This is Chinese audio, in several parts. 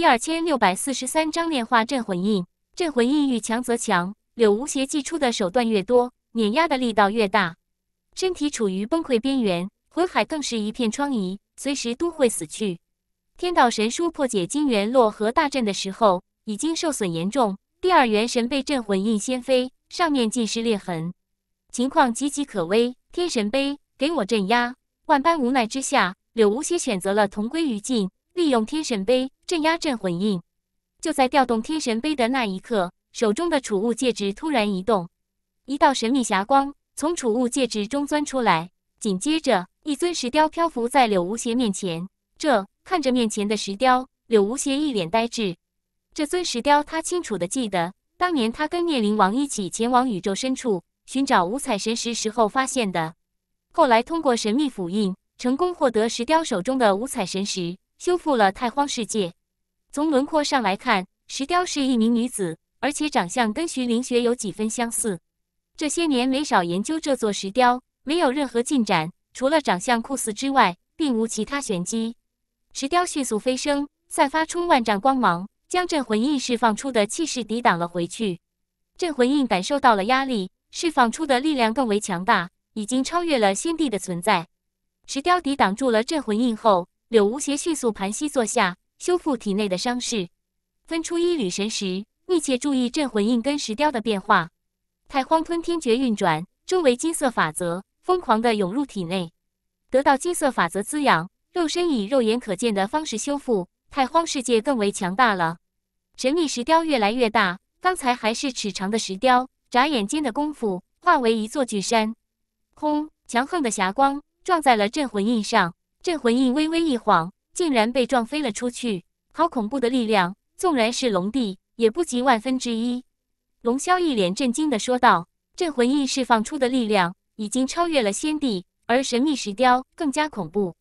第二千六百四十三章炼化镇魂印。镇魂印越强则强，柳无邪祭出的手段越多，碾压的力道越大。身体处于崩溃边缘，魂海更是一片疮痍，随时都会死去。天道神书破解金元洛河大阵的时候，已经受损严重，第二元神被镇魂印掀飞，上面尽是裂痕，情况岌岌可危。天神碑，给我镇压！万般无奈之下，柳无邪选择了同归于尽，利用天神碑。镇压镇魂印，就在调动天神杯的那一刻，手中的储物戒指突然移动，一道神秘霞光从储物戒指中钻出来，紧接着一尊石雕漂浮在柳无邪面前。这看着面前的石雕，柳无邪一脸呆滞。这尊石雕，他清楚的记得，当年他跟灭灵王一起前往宇宙深处寻找五彩神石时候发现的，后来通过神秘符印，成功获得石雕手中的五彩神石，修复了太荒世界。从轮廓上来看，石雕是一名女子，而且长相跟徐凌雪有几分相似。这些年没少研究这座石雕，没有任何进展，除了长相酷似之外，并无其他玄机。石雕迅速飞升，散发出万丈光芒，将镇魂印释放出的气势抵挡了回去。镇魂印感受到了压力，释放出的力量更为强大，已经超越了先帝的存在。石雕抵挡住了镇魂印后，柳无邪迅速盘膝坐下。修复体内的伤势，分出一缕神识，密切注意镇魂印跟石雕的变化。太荒吞天诀运转，周围金色法则疯狂的涌入体内，得到金色法则滋养，肉身以肉眼可见的方式修复。太荒世界更为强大了，神秘石雕越来越大，刚才还是尺长的石雕，眨眼间的功夫化为一座巨山。空强横的霞光撞在了镇魂印上，镇魂印微微一晃。竟然被撞飞了出去，好恐怖的力量！纵然是龙帝，也不及万分之一。龙霄一脸震惊地说道：“镇魂印释放出的力量，已经超越了仙帝，而神秘石雕更加恐怖。”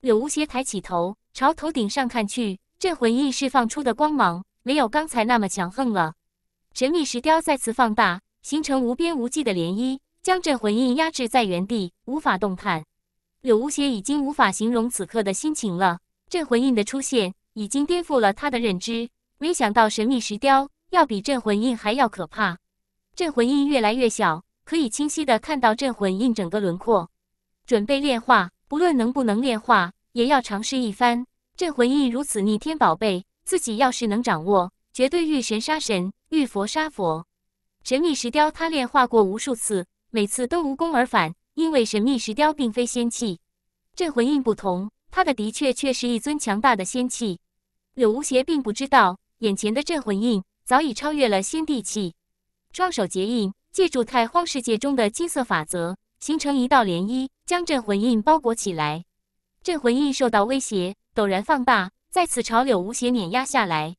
柳无邪抬起头，朝头顶上看去，镇魂印释放出的光芒没有刚才那么强横了。神秘石雕再次放大，形成无边无际的涟漪，将镇魂印压制在原地，无法动弹。柳无邪已经无法形容此刻的心情了。镇魂印的出现已经颠覆了他的认知，没想到神秘石雕要比镇魂印还要可怕。镇魂印越来越小，可以清晰的看到镇魂印整个轮廓。准备炼化，不论能不能炼化，也要尝试一番。镇魂印如此逆天宝贝，自己要是能掌握，绝对遇神杀神，遇佛杀佛。神秘石雕他炼化过无数次，每次都无功而返，因为神秘石雕并非仙器。镇魂印不同。他的的确确是一尊强大的仙器，柳无邪并不知道，眼前的镇魂印早已超越了仙帝气。双手结印，借助太荒世界中的金色法则，形成一道涟漪，将镇魂印包裹起来。镇魂印受到威胁，陡然放大，再次朝柳无邪碾压下来。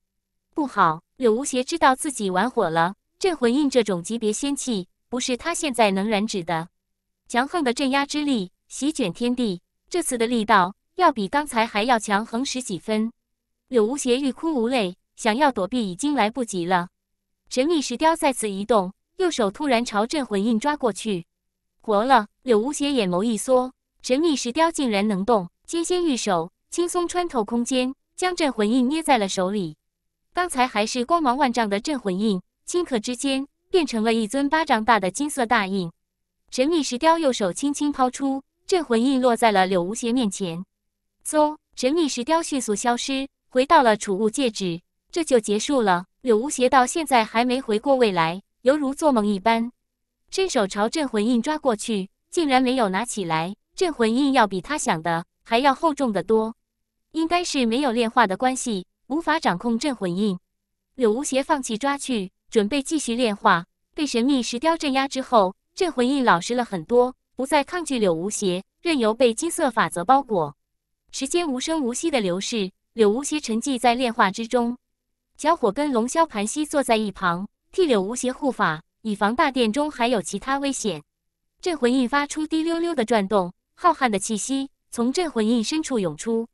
不好！柳无邪知道自己玩火了。镇魂印这种级别仙器，不是他现在能染指的。强横的镇压之力席卷天地，这次的力道。要比刚才还要强，横十几分。柳无邪欲哭无泪，想要躲避已经来不及了。神秘石雕再次移动，右手突然朝镇魂印抓过去。活了！柳无邪眼眸一缩，神秘石雕竟然能动。纤仙玉手轻松穿透空间，将镇魂印捏在了手里。刚才还是光芒万丈的镇魂印，顷刻之间变成了一尊巴掌大的金色大印。神秘石雕右手轻轻抛出，镇魂印落在了柳无邪面前。嗖！神秘石雕迅速消失，回到了储物戒指，这就结束了。柳无邪到现在还没回过未来，犹如做梦一般。伸手朝镇魂印抓过去，竟然没有拿起来。镇魂印要比他想的还要厚重得多，应该是没有炼化的关系，无法掌控镇魂印。柳无邪放弃抓去，准备继续炼化。被神秘石雕镇压之后，镇魂印老实了很多，不再抗拒柳无邪，任由被金色法则包裹。时间无声无息的流逝，柳无邪沉寂在炼化之中。小火跟龙霄盘膝坐在一旁，替柳无邪护法，以防大殿中还有其他危险。镇魂印发出滴溜溜的转动，浩瀚的气息从镇魂印深处涌出。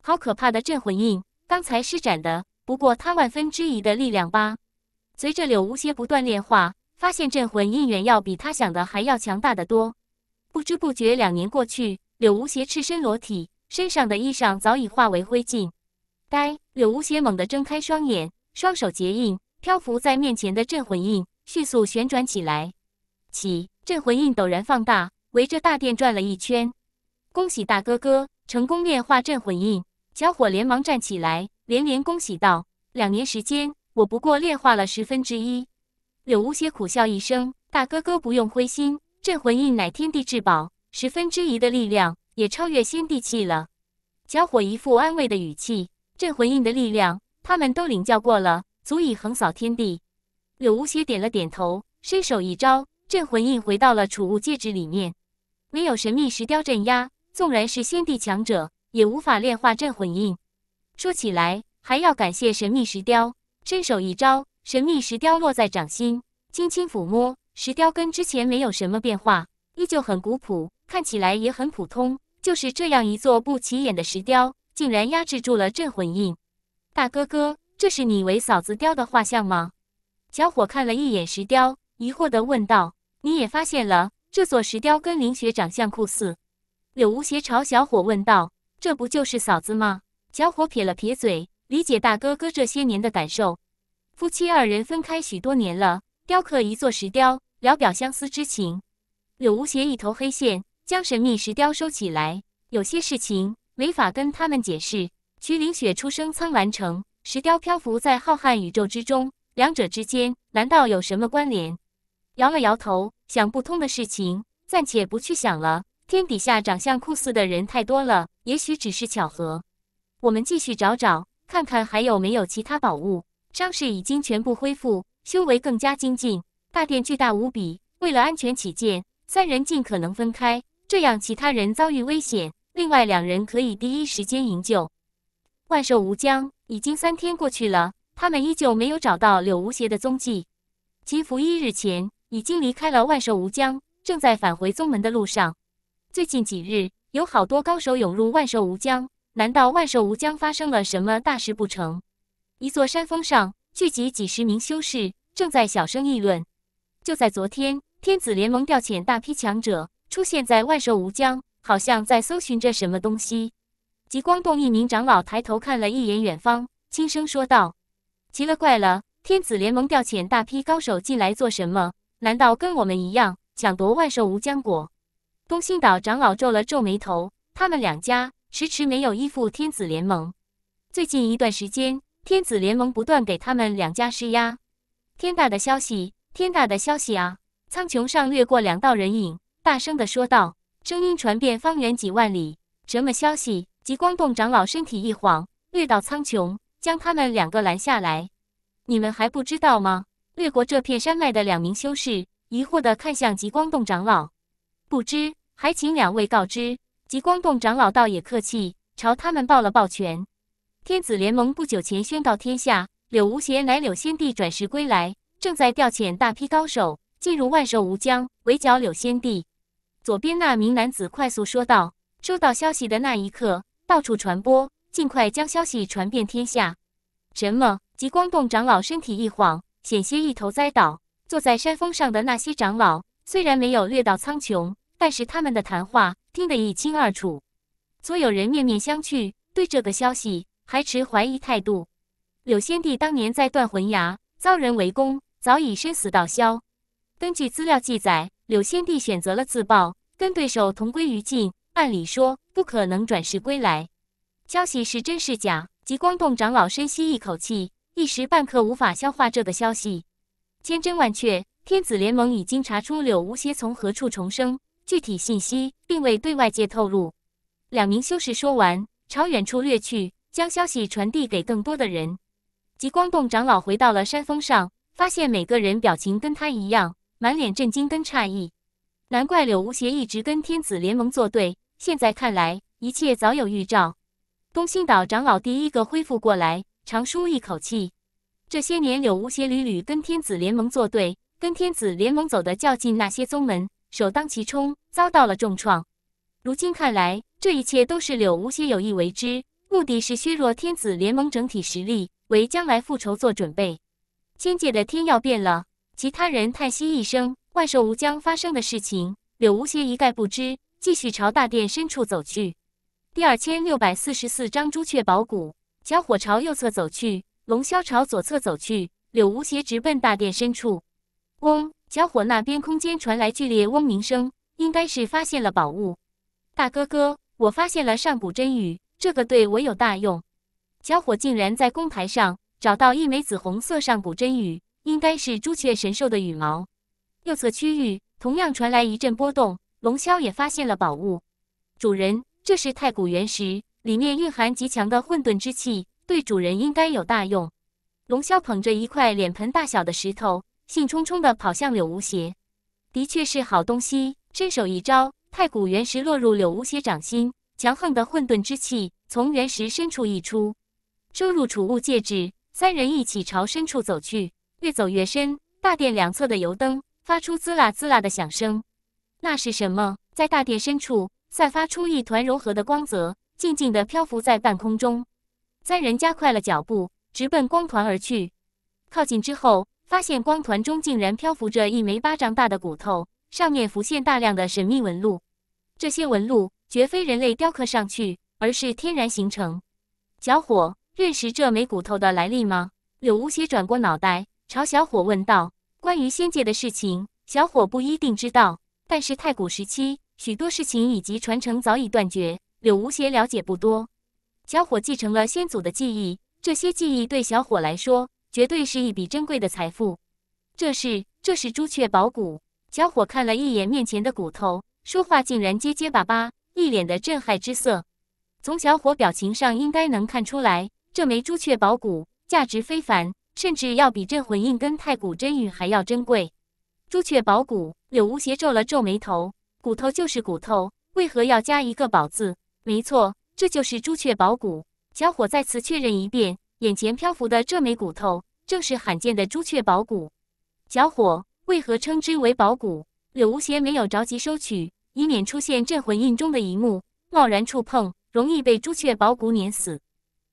好可怕的镇魂印！刚才施展的不过他万分之一的力量吧。随着柳无邪不断炼化，发现镇魂印远要比他想的还要强大的多。不知不觉，两年过去，柳无邪赤身裸体。身上的衣裳早已化为灰烬。呆，柳无邪猛地睁开双眼，双手结印，漂浮在面前的镇魂印迅速旋转起来。起，镇魂印陡然放大，围着大殿转了一圈。恭喜大哥哥成功炼化镇魂印！小伙连忙站起来，连连恭喜道：“两年时间，我不过炼化了十分之一。”柳无邪苦笑一声：“大哥哥不用灰心，镇魂印乃天地至宝，十分之一的力量。”也超越先帝气了，小伙一副安慰的语气。镇魂印的力量，他们都领教过了，足以横扫天地。柳无邪点了点头，伸手一招，镇魂印回到了储物戒指里面。没有神秘石雕镇压，纵然是先帝强者，也无法炼化镇魂印。说起来，还要感谢神秘石雕。伸手一招，神秘石雕落在掌心，轻轻抚摸，石雕跟之前没有什么变化，依旧很古朴，看起来也很普通。就是这样一座不起眼的石雕，竟然压制住了镇魂印。大哥哥，这是你为嫂子雕的画像吗？小伙看了一眼石雕，疑惑的问道：“你也发现了，这座石雕跟林雪长相酷似。”柳无邪朝小伙问道：“这不就是嫂子吗？”小伙撇了撇嘴，理解大哥哥这些年的感受。夫妻二人分开许多年了，雕刻一座石雕，聊表相思之情。柳无邪一头黑线。将神秘石雕收起来，有些事情没法跟他们解释。徐凌雪出生苍澜城，石雕漂浮在浩瀚宇宙之中，两者之间难道有什么关联？摇了摇头，想不通的事情暂且不去想了。天底下长相酷似的人太多了，也许只是巧合。我们继续找找，看看还有没有其他宝物。伤势已经全部恢复，修为更加精进。大殿巨大无比，为了安全起见，三人尽可能分开。这样，其他人遭遇危险，另外两人可以第一时间营救。万寿无疆已经三天过去了，他们依旧没有找到柳无邪的踪迹。其福一日前已经离开了万寿无疆，正在返回宗门的路上。最近几日，有好多高手涌入万寿无疆，难道万寿无疆发生了什么大事不成？一座山峰上聚集几十名修士，正在小声议论。就在昨天，天子联盟调遣大批强者。出现在万寿无疆，好像在搜寻着什么东西。极光洞一名长老抬头看了一眼远方，轻声说道：“奇了怪了，天子联盟调遣大批高手进来做什么？难道跟我们一样抢夺万寿无疆果？”东星岛长老皱了皱眉头，他们两家迟迟没有依附天子联盟。最近一段时间，天子联盟不断给他们两家施压。天大的消息！天大的消息啊！苍穹上掠过两道人影。大声地说道，声音传遍方圆几万里。什么消息？极光洞长老身体一晃，掠到苍穹，将他们两个拦下来。你们还不知道吗？掠过这片山脉的两名修士疑惑地看向极光洞长老，不知，还请两位告知。极光洞长老倒也客气，朝他们抱了抱拳。天子联盟不久前宣告天下，柳无邪乃柳仙帝转世归来，正在调遣大批高手进入万寿无疆，围剿柳仙帝。左边那名男子快速说道：“收到消息的那一刻，到处传播，尽快将消息传遍天下。”什么？极光洞长老身体一晃，险些一头栽倒。坐在山峰上的那些长老虽然没有掠到苍穹，但是他们的谈话听得一清二楚。所有人面面相觑，对这个消息还持怀疑态度。柳先帝当年在断魂崖遭人围攻，早已身死道消。根据资料记载，柳先帝选择了自爆。跟对手同归于尽，按理说不可能转世归来。消息是真是假？极光洞长老深吸一口气，一时半刻无法消化这个消息。千真万确，天子联盟已经查出柳无邪从何处重生，具体信息并未对外界透露。两名修士说完，朝远处掠去，将消息传递给更多的人。极光洞长老回到了山峰上，发现每个人表情跟他一样，满脸震惊跟诧异。难怪柳无邪一直跟天子联盟作对，现在看来，一切早有预兆。东星岛长老第一个恢复过来，长舒一口气。这些年，柳无邪屡屡跟天子联盟作对，跟天子联盟走得较近，那些宗门首当其冲，遭到了重创。如今看来，这一切都是柳无邪有意为之，目的是削弱天子联盟整体实力，为将来复仇做准备。仙界的天要变了，其他人叹息一声。万寿无疆发生的事情，柳无邪一概不知，继续朝大殿深处走去。第二千六百四十四章朱雀宝骨。小伙朝右侧走去，龙霄朝左侧走去，柳无邪直奔大殿深处。嗡！小伙那边空间传来剧烈嗡鸣声，应该是发现了宝物。大哥哥，我发现了上古真语，这个对我有大用。小伙竟然在供台上找到一枚紫红色上古真羽，应该是朱雀神兽的羽毛。右侧区域同样传来一阵波动，龙霄也发现了宝物。主人，这是太古原石，里面蕴含极强的混沌之气，对主人应该有大用。龙霄捧着一块脸盆大小的石头，兴冲冲地跑向柳无邪。的确是好东西，伸手一招，太古原石落入柳无邪掌心，强横的混沌之气从原石深处溢出，收入储物戒指。三人一起朝深处走去，越走越深，大殿两侧的油灯。发出滋啦滋啦的响声，那是什么？在大殿深处散发出一团柔和的光泽，静静地漂浮在半空中。三人加快了脚步，直奔光团而去。靠近之后，发现光团中竟然漂浮着一枚巴掌大的骨头，上面浮现大量的神秘纹路。这些纹路绝非人类雕刻上去，而是天然形成。小伙，认识这枚骨头的来历吗？柳无邪转过脑袋，朝小伙问道。关于仙界的事情，小伙不一定知道。但是太古时期许多事情以及传承早已断绝，柳无邪了解不多。小伙继承了先祖的记忆，这些记忆对小伙来说绝对是一笔珍贵的财富。这是，这是朱雀宝骨。小伙看了一眼面前的骨头，说话竟然结结巴巴，一脸的震撼之色。从小伙表情上，应该能看出来，这枚朱雀宝骨价值非凡。甚至要比镇魂印跟太古真玉还要珍贵。朱雀宝骨，柳无邪皱了皱眉头，骨头就是骨头，为何要加一个“宝”字？没错，这就是朱雀宝骨。小伙再次确认一遍，眼前漂浮的这枚骨头，正是罕见的朱雀宝骨。小伙，为何称之为宝骨？柳无邪没有着急收取，以免出现镇魂印中的一幕，贸然触碰容易被朱雀宝骨碾死。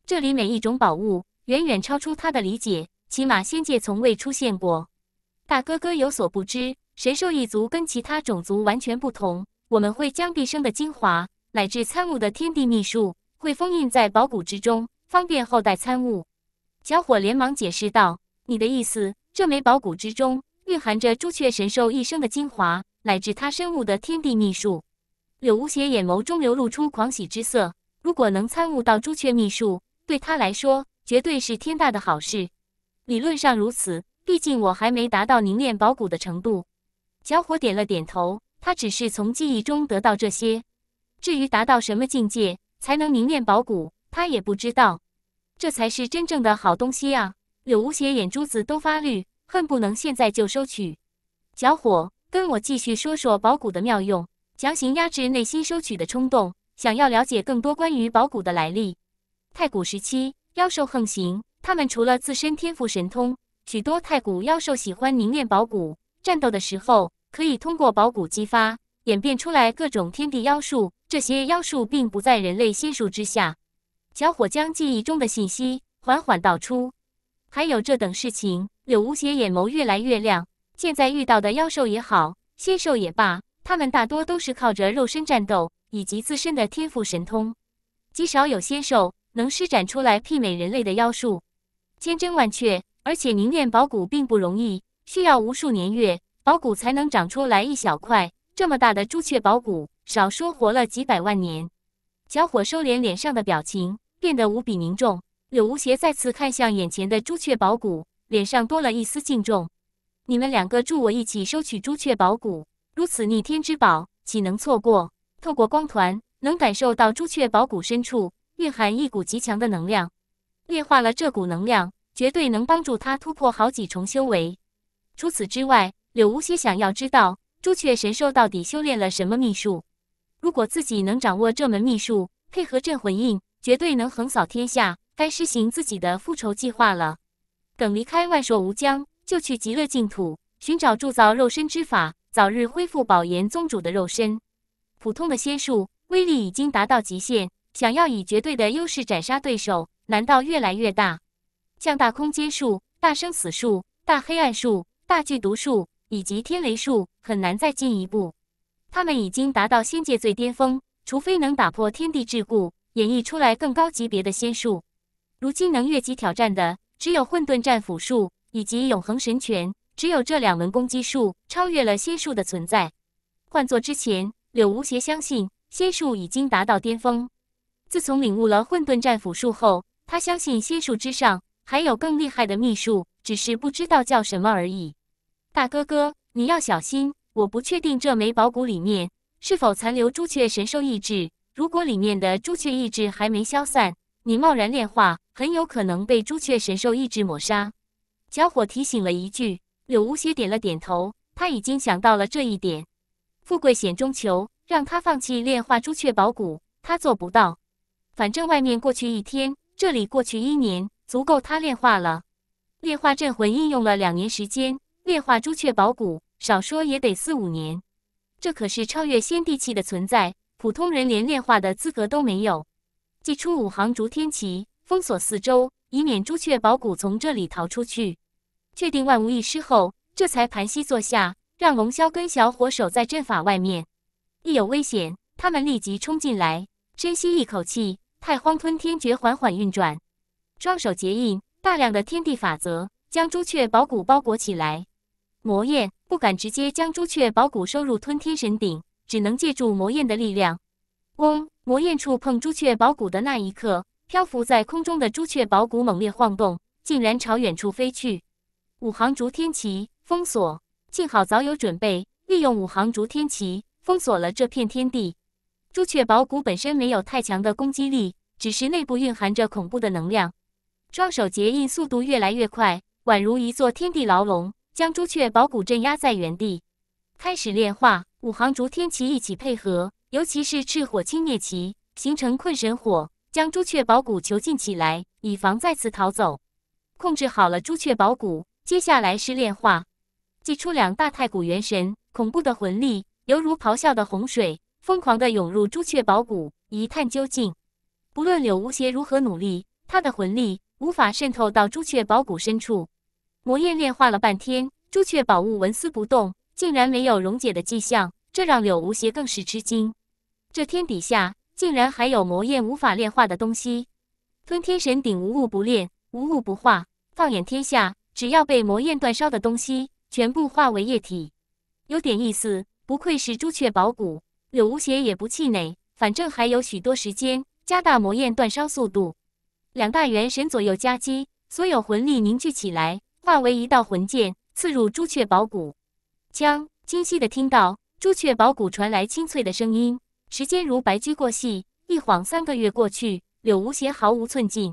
这里每一种宝物，远远超出他的理解。起码仙界从未出现过。大哥哥有所不知，神兽一族跟其他种族完全不同。我们会将毕生的精华，乃至参悟的天地秘术，会封印在宝骨之中，方便后代参悟。小伙连忙解释道：“你的意思，这枚宝骨之中蕴含着朱雀神兽一生的精华，乃至他身悟的天地秘术。”柳无邪眼眸中流露出狂喜之色。如果能参悟到朱雀秘术，对他来说绝对是天大的好事。理论上如此，毕竟我还没达到凝练宝骨的程度。小伙点了点头，他只是从记忆中得到这些。至于达到什么境界才能凝练宝骨，他也不知道。这才是真正的好东西啊！柳无邪眼珠子都发绿，恨不能现在就收取。小伙，跟我继续说说宝骨的妙用，强行压制内心收取的冲动，想要了解更多关于宝骨的来历。太古时期，妖兽横行。他们除了自身天赋神通，许多太古妖兽喜欢凝练宝骨，战斗的时候可以通过宝骨激发，演变出来各种天地妖术。这些妖术并不在人类仙术之下。小伙将记忆中的信息缓缓道出，还有这等事情？柳无邪眼眸越来越亮。现在遇到的妖兽也好，仙兽也罢，他们大多都是靠着肉身战斗，以及自身的天赋神通，极少有仙兽能施展出来媲美人类的妖术。千真万确，而且凝练宝骨并不容易，需要无数年月，宝骨才能长出来一小块。这么大的朱雀宝骨，少说活了几百万年。小伙收敛脸上的表情，变得无比凝重。柳无邪再次看向眼前的朱雀宝骨，脸上多了一丝敬重。你们两个助我一起收取朱雀宝骨，如此逆天之宝，岂能错过？透过光团，能感受到朱雀宝骨深处蕴含一股极强的能量。炼化了这股能量，绝对能帮助他突破好几重修为。除此之外，柳无邪想要知道朱雀神兽到底修炼了什么秘术。如果自己能掌握这门秘术，配合镇魂印，绝对能横扫天下。该施行自己的复仇计划了。等离开万寿无疆，就去极乐净土寻找铸造肉身之法，早日恢复宝岩宗主的肉身。普通的仙术威力已经达到极限，想要以绝对的优势斩杀对手。难道越来越大？像大空间术、大生死术、大黑暗术、大剧毒术以及天雷术，很难再进一步。他们已经达到仙界最巅峰，除非能打破天地桎梏，演绎出来更高级别的仙术。如今能越级挑战的，只有混沌战斧术以及永恒神拳，只有这两门攻击术超越了仙术的存在。换作之前，柳无邪相信仙术已经达到巅峰。自从领悟了混沌战斧术后，他相信仙术之上还有更厉害的秘术，只是不知道叫什么而已。大哥哥，你要小心！我不确定这枚宝骨里面是否残留朱雀神兽意志。如果里面的朱雀意志还没消散，你贸然炼化，很有可能被朱雀神兽意志抹杀。小伙提醒了一句，柳无邪点了点头。他已经想到了这一点。富贵险中求，让他放弃炼化朱雀宝骨，他做不到。反正外面过去一天。这里过去一年足够他炼化了。炼化镇魂印用了两年时间，炼化朱雀宝骨少说也得四五年。这可是超越仙帝气的存在，普通人连炼化的资格都没有。祭出五行逐天旗，封锁四周，以免朱雀宝骨从这里逃出去。确定万无一失后，这才盘膝坐下，让龙霄跟小伙守在阵法外面，一有危险，他们立即冲进来。深吸一口气。太荒吞天诀缓缓运转，双手结印，大量的天地法则将朱雀宝骨包裹起来。魔焰不敢直接将朱雀宝骨收入吞天神鼎，只能借助魔焰的力量。嗡！魔焰触碰朱雀宝骨的那一刻，漂浮在空中的朱雀宝骨猛烈晃动，竟然朝远处飞去。五行逐天旗封锁，幸好早有准备，利用五行逐天旗封锁了这片天地。朱雀宝骨本身没有太强的攻击力，只是内部蕴含着恐怖的能量。双手结印速度越来越快，宛如一座天地牢笼，将朱雀宝骨镇压在原地，开始炼化。五行逐天旗一起配合，尤其是赤火青灭旗，形成困神火，将朱雀宝骨囚禁起来，以防再次逃走。控制好了朱雀宝骨，接下来是炼化。祭出两大太古元神，恐怖的魂力犹如咆哮的洪水。疯狂地涌入朱雀宝谷一探究竟。不论柳无邪如何努力，他的魂力无法渗透到朱雀宝谷深处。魔焰炼化了半天，朱雀宝物纹丝不动，竟然没有溶解的迹象，这让柳无邪更是吃惊。这天底下竟然还有魔焰无法炼化的东西？吞天神鼎无物不炼，无物不化。放眼天下，只要被魔焰煅烧的东西，全部化为液体。有点意思，不愧是朱雀宝谷。柳无邪也不气馁，反正还有许多时间，加大魔焰煅烧速度。两大元神左右夹击，所有魂力凝聚起来，化为一道魂剑，刺入朱雀宝骨。枪，清晰的听到朱雀宝骨传来清脆的声音。时间如白驹过隙，一晃三个月过去，柳无邪毫无寸进。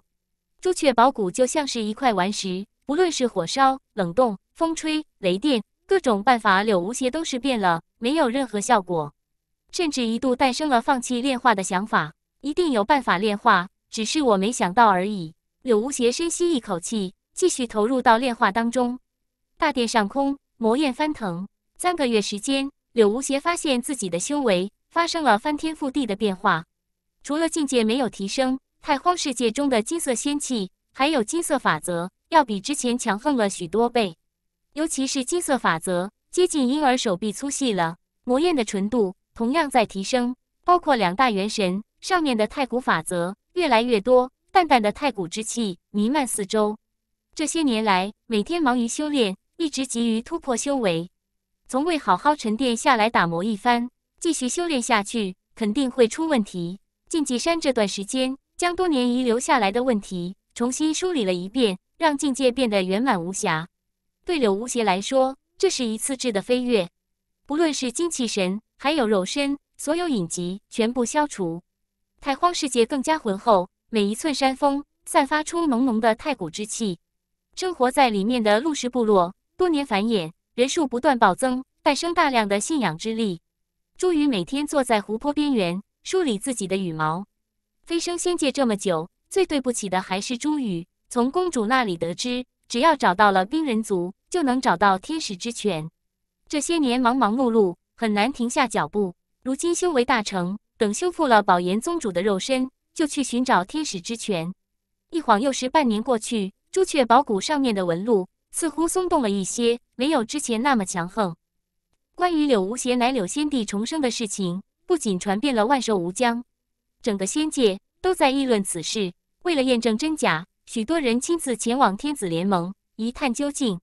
朱雀宝骨就像是一块顽石，不论是火烧、冷冻、风吹、雷电，各种办法柳无邪都是变了，没有任何效果。甚至一度诞生了放弃炼化的想法，一定有办法炼化，只是我没想到而已。柳无邪深吸一口气，继续投入到炼化当中。大殿上空魔焰翻腾，三个月时间，柳无邪发现自己的修为发生了翻天覆地的变化，除了境界没有提升，太荒世界中的金色仙气，还有金色法则，要比之前强横了许多倍。尤其是金色法则接近婴儿手臂粗细了，魔焰的纯度。同样在提升，包括两大元神上面的太古法则越来越多，淡淡的太古之气弥漫四周。这些年来，每天忙于修炼，一直急于突破修为，从未好好沉淀下来打磨一番。继续修炼下去，肯定会出问题。禁忌山这段时间，将多年遗留下来的问题重新梳理了一遍，让境界变得圆满无瑕。对柳无邪来说，这是一次质的飞跃。不论是精气神，还有肉身，所有隐疾全部消除。太荒世界更加浑厚，每一寸山峰散发出浓浓的太古之气。生活在里面的陆氏部落，多年繁衍，人数不断暴增，诞生大量的信仰之力。朱羽每天坐在湖泊边缘梳理自己的羽毛。飞升仙界这么久，最对不起的还是朱羽。从公主那里得知，只要找到了冰人族，就能找到天使之泉。这些年忙忙碌碌，很难停下脚步。如今修为大成，等修复了宝岩宗主的肉身，就去寻找天使之泉。一晃又是半年过去，朱雀宝骨上面的纹路似乎松动了一些，没有之前那么强横。关于柳无邪乃柳仙帝重生的事情，不仅传遍了万寿无疆，整个仙界都在议论此事。为了验证真假，许多人亲自前往天子联盟一探究竟。